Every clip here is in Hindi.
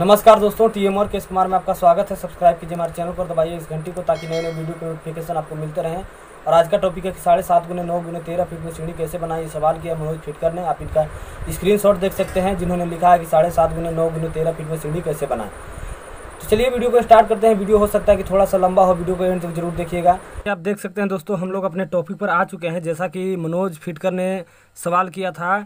नमस्कार दोस्तों टी एम और केश कुमार में आपका स्वागत है सब्सक्राइब कीजिए हमारे चैनल पर दबाइए इस घंटी को ताकि नए नए वीडियो के नोटिफिकेशन आपको मिलते रहें और आज का टॉपिक है कि साढ़े सात गुने नौ गुने तेरह फीट में सीढ़ी कैसे बनाई ये सवाल किया मनोज फिटकर ने आप इनका स्क्रीनशॉट देख सकते हैं जिन्होंने लिखा है कि साढ़े सात गुने नौ गुने तेरह फीट में सीढ़ी कैसे बनाए तो चलिए वीडियो को स्टार्ट करते हैं वीडियो हो सकता है कि थोड़ा सा लंबा हो वीडियो को एंड तक जरूर देखिएगा आप देख सकते हैं दोस्तों हम लोग अपने टॉपिक पर आ चुके हैं जैसा कि मनोज फिटकर ने सवाल किया था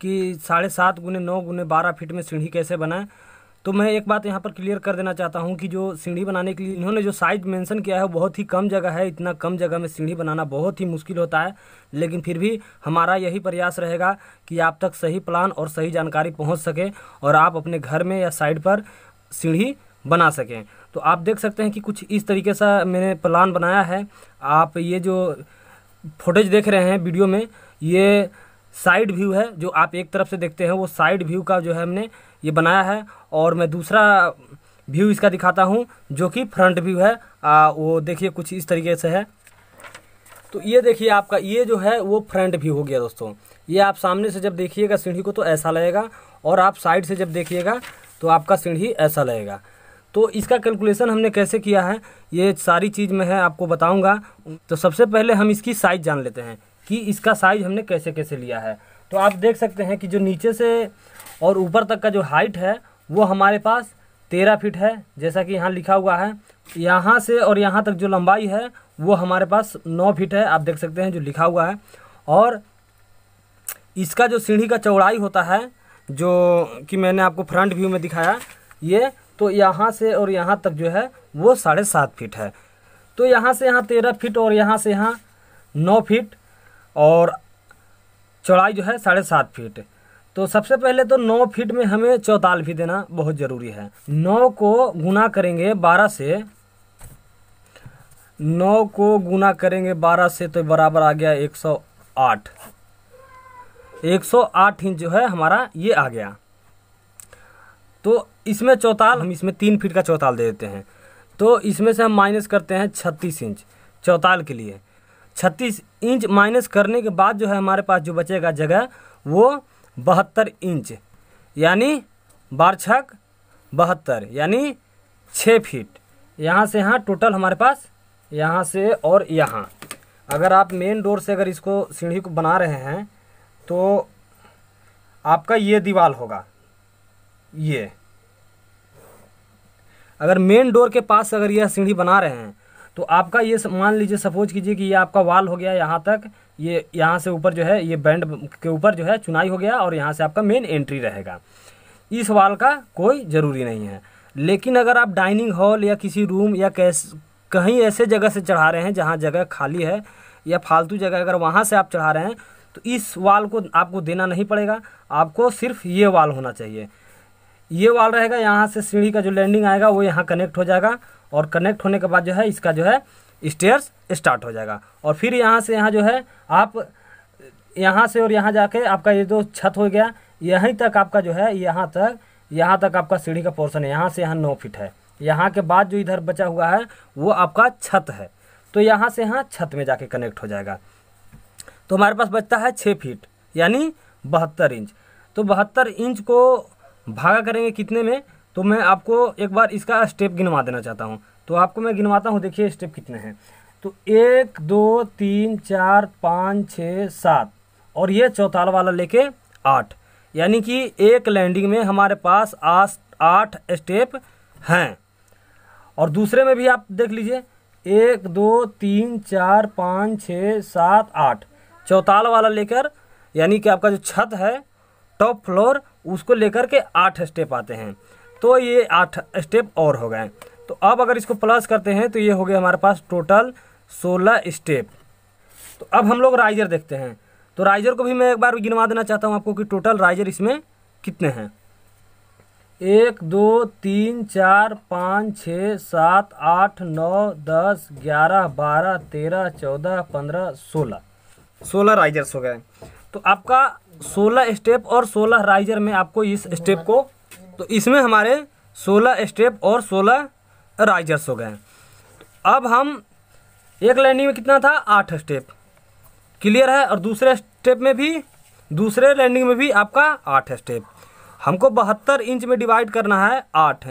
कि साढ़े सात गुने नौ गुने बारह फीट में सीढ़ी कैसे बनाए तो मैं एक बात यहाँ पर क्लियर कर देना चाहता हूँ कि जो सीढ़ी बनाने के लिए इन्होंने जो साइज मेंशन किया है बहुत ही कम जगह है इतना कम जगह में सीढ़ी बनाना बहुत ही मुश्किल होता है लेकिन फिर भी हमारा यही प्रयास रहेगा कि आप तक सही प्लान और सही जानकारी पहुँच सके और आप अपने घर में या साइड पर सीढ़ी बना सकें तो आप देख सकते हैं कि कुछ इस तरीके से मैंने प्लान बनाया है आप ये जो फुटेज देख रहे हैं वीडियो में ये साइड व्यू है जो आप एक तरफ से देखते हैं वो साइड व्यू का जो है हमने ये बनाया है और मैं दूसरा व्यू इसका दिखाता हूँ जो कि फ्रंट व्यू है आ, वो देखिए कुछ इस तरीके से है तो ये देखिए आपका ये जो है वो फ्रंट व्यू हो गया दोस्तों ये आप सामने से जब देखिएगा सीढ़ी को तो ऐसा लगेगा और आप साइड से जब देखिएगा तो आपका सीढ़ी ऐसा लगेगा तो इसका कैलकुलेशन हमने कैसे किया है ये सारी चीज़ मैं है आपको बताऊंगा तो सबसे पहले हम इसकी साइज़ जान लेते हैं कि इसका साइज़ हमने कैसे कैसे लिया है तो आप देख सकते हैं कि जो नीचे से और ऊपर तक का जो हाइट है वो हमारे पास तेरह फिट है जैसा कि यहाँ लिखा हुआ है यहाँ से और यहाँ तक जो लंबाई है वो हमारे पास नौ फिट है आप देख सकते हैं जो लिखा हुआ है और इसका जो सीढ़ी का चौड़ाई होता है जो कि मैंने आपको फ्रंट व्यू में दिखाया ये तो यहाँ से और यहाँ तक जो है वो साढ़े सात फिट है तो यहाँ से यहाँ तेरह फिट और यहाँ से यहाँ नौ फिट और चौड़ाई जो है साढ़े सात फीट तो सबसे पहले तो नौ फीट में हमें चौताल भी देना बहुत ज़रूरी है नौ को गुना करेंगे बारह से नौ को गुना करेंगे बारह से तो बराबर आ गया एक सौ आठ एक सौ आठ इंच जो है हमारा ये आ गया तो इसमें चौताल हम इसमें तीन फीट का चौताल दे देते हैं तो इसमें से हम माइनस करते हैं छत्तीस इंच चौताल के लिए छत्तीस इंच माइनस करने के बाद जो है हमारे पास जो बचेगा जगह वो बहत्तर इंच यानी बार छक बहत्तर यानी छः फीट यहाँ से यहाँ टोटल हमारे पास यहाँ से और यहाँ अगर आप मेन डोर से अगर इसको सीढ़ी को बना रहे हैं तो आपका ये दीवार होगा ये अगर मेन डोर के पास अगर यह सीढ़ी बना रहे हैं तो आपका ये मान लीजिए सपोज कीजिए कि ये आपका वाल हो गया यहाँ तक ये यहाँ से ऊपर जो है ये बैंड के ऊपर जो है चुनाई हो गया और यहाँ से आपका मेन एंट्री रहेगा इस वाल का कोई ज़रूरी नहीं है लेकिन अगर आप डाइनिंग हॉल या किसी रूम या कैस कहीं ऐसे जगह से चढ़ा रहे हैं जहाँ जगह खाली है या फालतू जगह अगर वहाँ से आप चढ़ा रहे हैं तो इस वाल को आपको देना नहीं पड़ेगा आपको सिर्फ ये वाल होना चाहिए ये वाल रहेगा यहाँ से सीढ़ी का जो लैंडिंग आएगा वो यहाँ कनेक्ट हो जाएगा और कनेक्ट होने के बाद जो है इसका जो है स्टेयर्स स्टार्ट हो जाएगा और फिर यहाँ से यहाँ जो है आप यहाँ से और यहाँ जाके आपका ये जो छत हो गया यहीं तक आपका जो है यहाँ तक यहाँ तक आपका सीढ़ी का पोर्सन है यहाँ से यहाँ नौ फिट है यहाँ के बाद जो इधर बचा हुआ है वो आपका छत है तो यहाँ से यहाँ छत में जाके कनेक्ट हो जाएगा तो हमारे पास बचता है छः फीट यानी बहत्तर इंच तो बहत्तर इंच को भागा करेंगे कितने में तो मैं आपको एक बार इसका स्टेप गिनवा देना चाहता हूँ तो आपको मैं गिनवाता हूँ देखिए स्टेप कितने हैं तो एक दो तीन चार पाँच छः सात और ये चौताल वाला लेके आठ यानी कि एक लैंडिंग में हमारे पास आठ स्टेप हैं और दूसरे में भी आप देख लीजिए एक दो तीन चार पाँच छः सात आठ चौताल वाला लेकर यानी कि आपका जो छत है टॉप फ्लोर उसको लेकर के आठ स्टेप आते हैं तो ये आठ स्टेप और हो गए तो अब अगर इसको प्लस करते हैं तो ये हो गया हमारे पास टोटल सोलह स्टेप तो अब हम लोग राइजर देखते हैं तो राइजर को भी मैं एक बार गिनवा देना चाहता हूँ आपको कि टोटल राइजर इसमें कितने हैं एक दो तीन चार पाँच छः सात आठ नौ दस ग्यारह बारह तेरह चौदह पंद्रह सोलह सोलह राइजर्स हो गए तो आपका सोलह स्टेप और सोलह राइजर में आपको इस स्टेप को तो इसमें हमारे 16 स्टेप और 16 राइजर्स हो गए अब हम एक लैंडिंग में कितना था आठ स्टेप क्लियर है और दूसरे स्टेप में भी दूसरे लैंडिंग में भी आपका आठ स्टेप हमको बहत्तर इंच में डिवाइड करना है आठ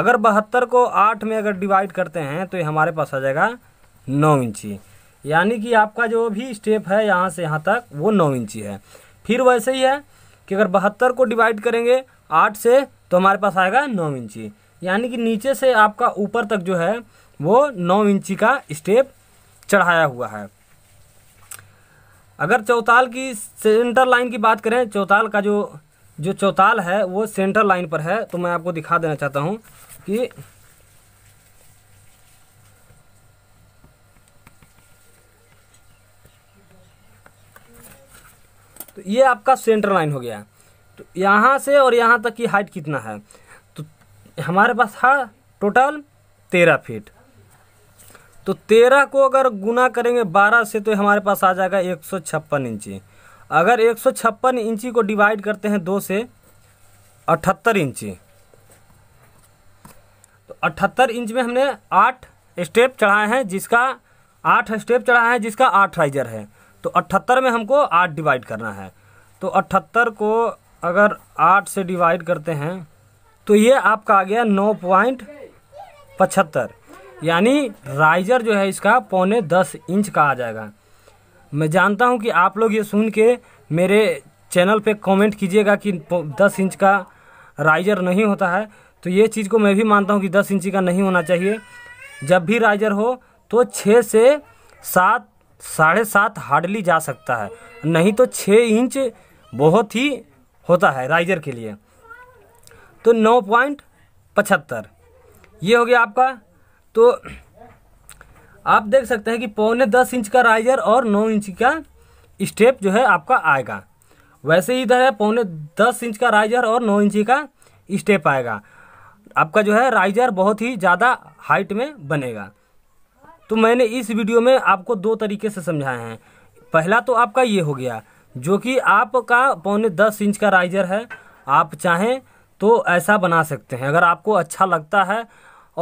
अगर बहत्तर को आठ में अगर डिवाइड करते हैं तो ये हमारे पास आ जाएगा नौ इंची यानी कि आपका जो भी स्टेप है यहाँ से यहाँ तक वो नौ इंची है फिर वैसे ही है कि अगर बहत्तर को डिवाइड करेंगे आठ से तो हमारे पास आएगा नौ इंची यानी कि नीचे से आपका ऊपर तक जो है वो नौ इंची का स्टेप चढ़ाया हुआ है अगर चौताल की सेंटर लाइन की बात करें चौताल का जो जो चौताल है वो सेंटर लाइन पर है तो मैं आपको दिखा देना चाहता हूँ कि तो ये आपका सेंटर लाइन हो गया तो यहाँ से और यहाँ तक की हाइट कितना है तो हमारे पास था टोटल तेरह फीट तो तेरह को अगर गुना करेंगे बारह से तो हमारे पास आ जाएगा एक सौ छप्पन इंची अगर एक सौ छप्पन इंची को डिवाइड करते हैं दो से अठहत्तर इंची तो अठहत्तर इंच में हमने आठ स्टेप चढ़ाए हैं जिसका आठ स्टेप चढ़ाए हैं जिसका आठ राइजर है तो अठहत्तर में हमको आठ डिवाइड करना है तो अठहत्तर को अगर आठ से डिवाइड करते हैं तो ये आपका आ गया नौ पॉइंट पचहत्तर यानी राइजर जो है इसका पौने दस इंच का आ जाएगा मैं जानता हूँ कि आप लोग ये सुन के मेरे चैनल पे कमेंट कीजिएगा कि दस इंच का राइजर नहीं होता है तो ये चीज़ को मैं भी मानता हूँ कि दस इंची का नहीं होना चाहिए जब भी राइजर हो तो छः से सात साढ़े सात हार्डली जा सकता है नहीं तो छः इंच बहुत ही होता है राइजर के लिए तो नौ पॉइंट पचहत्तर ये हो गया आपका तो आप देख सकते हैं कि पौने दस इंच का राइजर और नौ इंच का स्टेप जो है आपका आएगा वैसे ही इधर है पौने दस इंच का राइजर और नौ इंच का स्टेप आएगा आपका जो है राइजर बहुत ही ज़्यादा हाइट में बनेगा तो मैंने इस वीडियो में आपको दो तरीके से समझाए हैं पहला तो आपका ये हो गया जो कि आपका पौने दस इंच का राइजर है आप चाहें तो ऐसा बना सकते हैं अगर आपको अच्छा लगता है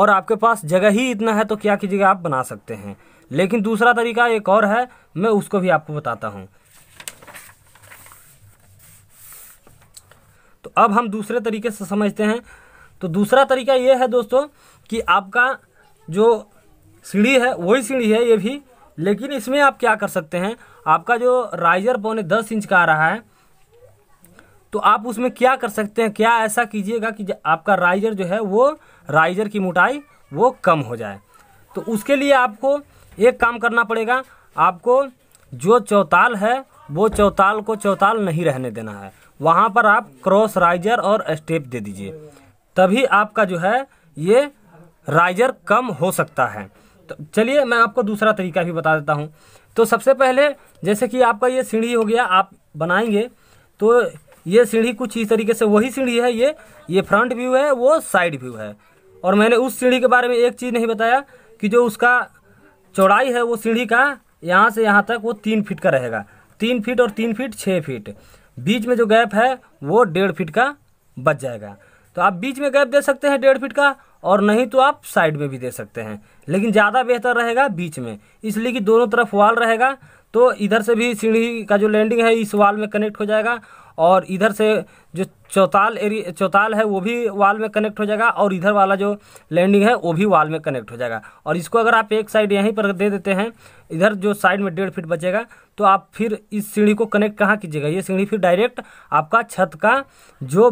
और आपके पास जगह ही इतना है तो क्या कीजिएगा आप बना सकते हैं लेकिन दूसरा तरीका एक और है मैं उसको भी आपको बताता हूँ तो अब हम दूसरे तरीके से समझते हैं तो दूसरा तरीका ये है दोस्तों कि आपका जो सीढ़ी है वही सीढ़ी है ये भी लेकिन इसमें आप क्या कर सकते हैं आपका जो राइजर पौने दस इंच का आ रहा है तो आप उसमें क्या कर सकते हैं क्या ऐसा कीजिएगा कि आपका राइजर जो है वो राइजर की मोटाई वो कम हो जाए तो उसके लिए आपको एक काम करना पड़ेगा आपको जो चौताल है वो चौताल को चौताल नहीं रहने देना है वहाँ पर आप क्रॉस राइजर और स्टेप दे दीजिए तभी आपका जो है ये राइजर कम हो सकता है तो चलिए मैं आपको दूसरा तरीका भी बता देता हूँ तो सबसे पहले जैसे कि आपका ये सीढ़ी हो गया आप बनाएंगे तो ये सीढ़ी कुछ इस तरीके से वही सीढ़ी है ये ये फ्रंट व्यू है वो साइड व्यू है और मैंने उस सीढ़ी के बारे में एक चीज़ नहीं बताया कि जो उसका चौड़ाई है वो सीढ़ी का यहाँ से यहाँ तक वो तीन फीट का रहेगा तीन फीट और तीन फीट छः फीट बीच में जो गैप है वो डेढ़ फीट का बच जाएगा तो आप बीच में गैप दे सकते हैं डेढ़ फीट का और नहीं तो आप साइड में भी दे सकते हैं लेकिन ज़्यादा बेहतर रहेगा बीच में इसलिए कि दोनों तरफ वाल रहेगा तो इधर से भी सीढ़ी का जो लैंडिंग है इस वाल में कनेक्ट हो जाएगा और इधर से जो चौताल एरिया चौताल है वो भी वाल में कनेक्ट हो जाएगा और इधर वाला जो लैंडिंग है वो भी वाल में कनेक्ट हो जाएगा और इसको अगर आप एक साइड यहीं पर दे देते हैं इधर जो साइड में डेढ़ फीट बचेगा तो आप फिर इस सीढ़ी को कनेक्ट कहाँ कीजिएगा ये सीढ़ी फिर डायरेक्ट आपका छत का जो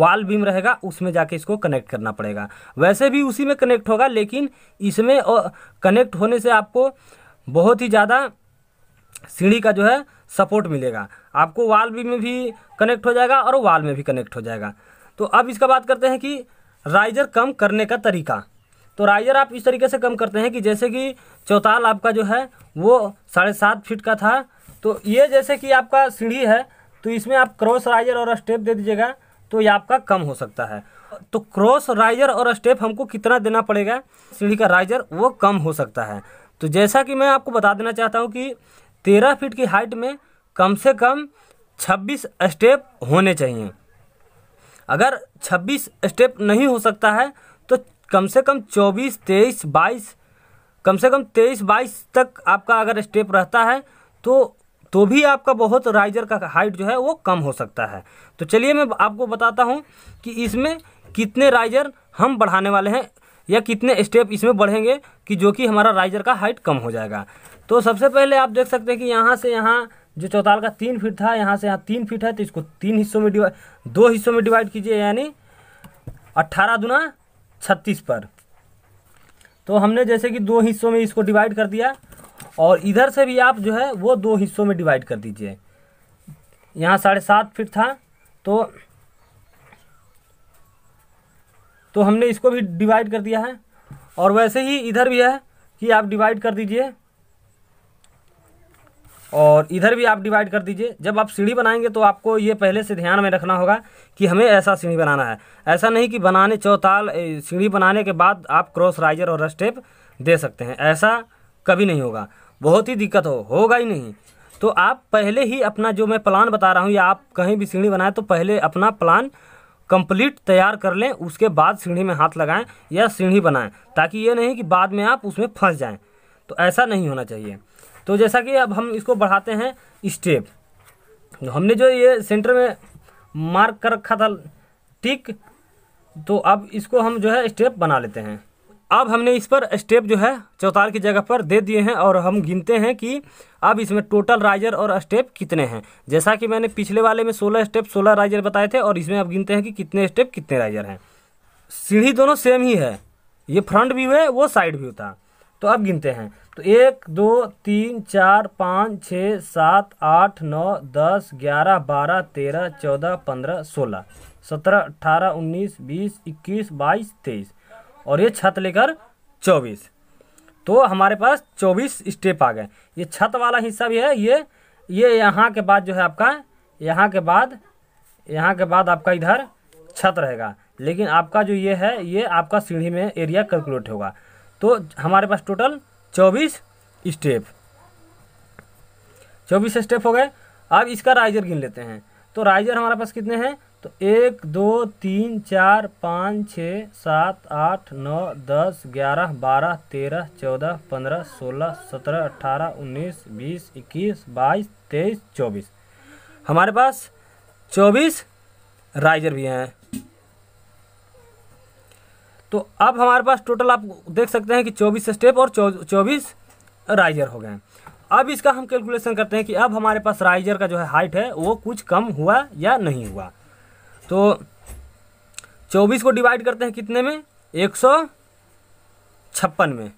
वाल बीम रहेगा उसमें जाके इसको कनेक्ट करना पड़ेगा वैसे भी उसी में कनेक्ट होगा लेकिन इसमें कनेक्ट होने से आपको बहुत ही ज़्यादा सीढ़ी का जो है सपोर्ट मिलेगा आपको वाल बीम में भी कनेक्ट हो जाएगा और वाल में भी कनेक्ट हो जाएगा तो अब इसका बात करते हैं कि राइजर कम करने का तरीका तो राइजर आप इस तरीके से कम करते हैं कि जैसे कि चौताल आपका जो है वो साढ़े सात फिट का था तो ये जैसे कि आपका सीढ़ी है तो इसमें आप क्रॉस राइजर और स्टेप दे दीजिएगा तो ये आपका कम हो सकता है तो क्रॉस राइजर और स्टेप हमको कितना देना पड़ेगा सीढ़ी का राइजर वो कम हो सकता है तो जैसा कि मैं आपको बता देना चाहता हूँ कि तेरह फीट की हाइट में कम से कम छब्बीस स्टेप होने चाहिए अगर छब्बीस स्टेप नहीं हो सकता है तो कम से कम चौबीस तेईस बाईस कम से कम तेईस बाईस तक आपका अगर स्टेप रहता है तो तो भी आपका बहुत राइजर का हाइट जो है वो कम हो सकता है तो चलिए मैं आपको बताता हूँ कि इसमें कितने राइजर हम बढ़ाने वाले हैं या कितने स्टेप इसमें बढ़ेंगे कि जो कि हमारा राइजर का हाइट कम हो जाएगा तो सबसे पहले आप देख सकते हैं कि यहाँ से यहाँ जो चौताल का तीन फीट था यहाँ से यहाँ तीन फीट है तो इसको तीन हिस्सों में डिवाइड दो हिस्सों में डिवाइड कीजिए यानी अट्ठारह दुना छत्तीस पर तो हमने जैसे कि दो हिस्सों में इसको डिवाइड कर दिया और इधर से भी आप जो है वो दो हिस्सों में डिवाइड कर दीजिए यहाँ साढ़े सात फिट था तो तो हमने इसको भी डिवाइड कर दिया है और वैसे ही इधर भी है कि आप डिवाइड कर दीजिए और इधर भी आप डिवाइड कर दीजिए जब आप सीढ़ी बनाएंगे तो आपको ये पहले से ध्यान में रखना होगा कि हमें ऐसा सीढ़ी बनाना है ऐसा नहीं कि बनाने चौताल सीढ़ी बनाने के बाद आप क्रॉस राइजर और स्टेप दे सकते हैं ऐसा कभी नहीं होगा बहुत ही दिक्कत हो होगा ही नहीं तो आप पहले ही अपना जो मैं प्लान बता रहा हूँ या आप कहीं भी सीढ़ी बनाएं तो पहले अपना प्लान कंप्लीट तैयार कर लें उसके बाद सीढ़ी में हाथ लगाएं या सीढ़ी बनाएं ताकि ये नहीं कि बाद में आप उसमें फंस जाएं तो ऐसा नहीं होना चाहिए तो जैसा कि अब हम इसको बढ़ाते हैं स्टेप तो हमने जो ये सेंटर में मार्क कर रखा था टिक तो अब इसको हम जो है स्टेप बना लेते हैं अब हमने इस पर स्टेप जो है चौताल की जगह पर दे दिए हैं और हम गिनते हैं कि अब इसमें टोटल राइजर और स्टेप कितने हैं जैसा कि मैंने पिछले वाले में सोलह स्टेप सोलह राइजर बताए थे और इसमें अब गिनते हैं कि कितने स्टेप कितने राइजर हैं सीढ़ी दोनों सेम ही है ये फ्रंट व्यू है वो साइड व्यू था तो अब गिनते हैं तो एक दो तीन चार पाँच छः सात आठ नौ दस ग्यारह बारह तेरह चौदह पंद्रह सोलह सत्रह अट्ठारह उन्नीस बीस इक्कीस बाईस तेईस और ये छत लेकर चौबीस तो हमारे पास चौबीस स्टेप आ गए ये छत वाला हिस्सा भी है ये ये यहाँ के बाद जो है आपका यहाँ के बाद यहाँ के बाद आपका इधर छत रहेगा लेकिन आपका जो ये है ये आपका सीढ़ी में एरिया कैलकुलेट होगा तो हमारे पास टोटल चौबीस स्टेप चौबीस स्टेप हो गए अब इसका राइजर गिन लेते हैं तो राइजर हमारे पास कितने हैं तो एक दो तीन चार पाँच छः सात आठ नौ दस ग्यारह बारह तेरह चौदह पंद्रह सोलह सत्रह अठारह उन्नीस बीस इक्कीस बाईस तेईस चौबीस हमारे पास चौबीस राइजर भी हैं तो अब हमारे पास टोटल आप देख सकते हैं कि चौबीस स्टेप और चौबीस राइजर हो गए अब इसका हम कैलकुलेशन करते हैं कि अब हमारे पास राइजर का जो है हाइट है वो कुछ कम हुआ या नहीं हुआ तो चौबीस को डिवाइड करते हैं कितने में एक सौ छप्पन में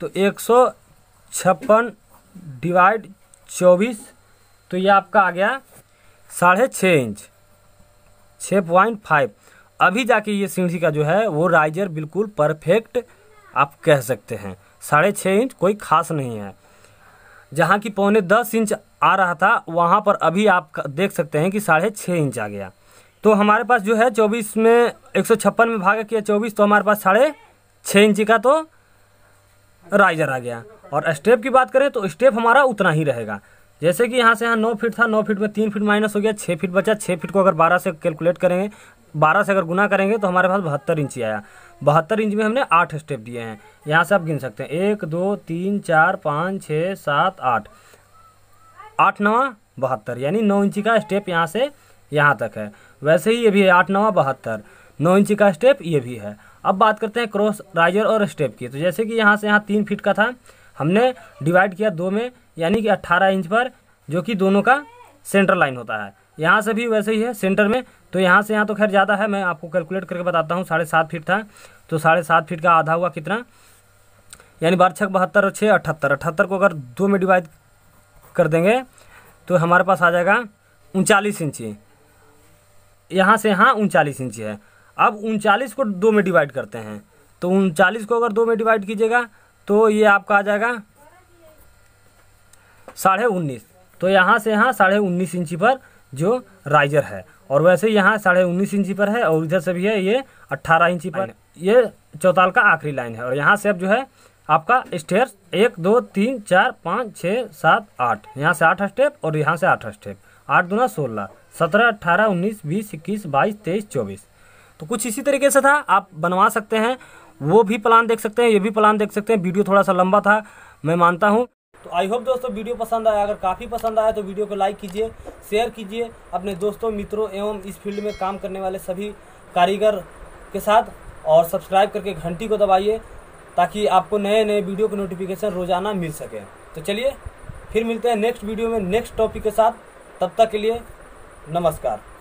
तो एक सौ छप्पन डिवाइड चौबीस तो ये आपका आ गया साढ़े छः इंच छः पॉइंट फाइव अभी जाके ये सीढ़ी का जो है वो राइजर बिल्कुल परफेक्ट आप कह सकते हैं साढ़े छः इंच कोई खास नहीं है जहाँ की पौने दस इंच आ रहा था वहाँ पर अभी आप देख सकते हैं कि साढ़े छः इंच आ गया तो हमारे पास जो है चौबीस में एक सौ छप्पन में भागा किया चौबीस तो हमारे पास साढ़े छः इंची का तो राइजर आ गया और स्टेप की बात करें तो स्टेप हमारा उतना ही रहेगा जैसे कि यहाँ से यहाँ नौ फीट था नौ फीट में तीन फीट माइनस हो गया छः फीट बचा छः फीट को अगर बारह से कैलकुलेट करेंगे बारह से अगर गुना करेंगे तो हमारे पास बहत्तर इंची आया बहत्तर इंच में हमने आठ स्टेप दिए हैं यहाँ से आप गिन सकते हैं एक दो तीन चार पाँच छः सात आठ आठ नवा बहत्तर यानी नौ इंची का स्टेप यहाँ से यहाँ तक है वैसे ही ये भी है आठ नवा बहत्तर नौ इंची का स्टेप ये भी है अब बात करते हैं क्रॉस राइजर और स्टेप की तो जैसे कि यहाँ से यहाँ तीन फीट का था हमने डिवाइड किया दो में यानी कि अट्ठारह इंच पर जो कि दोनों का सेंटर लाइन होता है यहाँ से भी वैसे ही है सेंटर में तो यहाँ से यहाँ तो खैर ज़्यादा है मैं आपको कैलकुलेट करके बताता हूँ साढ़े सात फीट था तो साढ़े सात फीट का आधा हुआ कितना यानी बार छः बहत्तर और छः अठहत्तर अठहत्तर को अगर दो में डिवाइड कर देंगे तो हमारे पास आ जाएगा उनचालीस इंची यहाँ से यहाँ उनचालीस इंच है अब उनचालीस को दो में डिवाइड करते हैं तो उनचालीस को अगर दो में डिवाइड कीजिएगा तो ये आपका आ जाएगा साढ़े उन्नीस तो यहाँ से यहाँ साढ़े उन्नीस इंची पर जो राइजर है और वैसे यहाँ साढ़े उन्नीस इंची पर है और इधर से भी है ये अट्ठारह इंची पर ये चौताल का आखिरी लाइन है और यहाँ से अब जो है आपका स्टेप्स एक दो तीन चार पाँच छः सात आठ यहाँ से आठ स्टेप और यहाँ से आठ स्टेप आठ दूना सोलह सत्रह अट्ठारह उन्नीस बीस इक्कीस बाईस तेईस चौबीस तो कुछ इसी तरीके से था आप बनवा सकते हैं वो भी प्लान देख सकते हैं ये भी प्लान देख सकते हैं वीडियो थोड़ा सा लंबा था मैं मानता हूँ तो आई होप दोस्तों वीडियो पसंद आया अगर काफ़ी पसंद आया तो वीडियो को लाइक कीजिए शेयर कीजिए अपने दोस्तों मित्रों एवं इस फील्ड में काम करने वाले सभी कारीगर के साथ और सब्सक्राइब करके घंटी को दबाइए ताकि आपको नए नए वीडियो के नोटिफिकेशन रोज़ाना मिल सके तो चलिए फिर मिलते हैं नेक्स्ट वीडियो में नेक्स्ट टॉपिक के साथ तब तक के लिए नमस्कार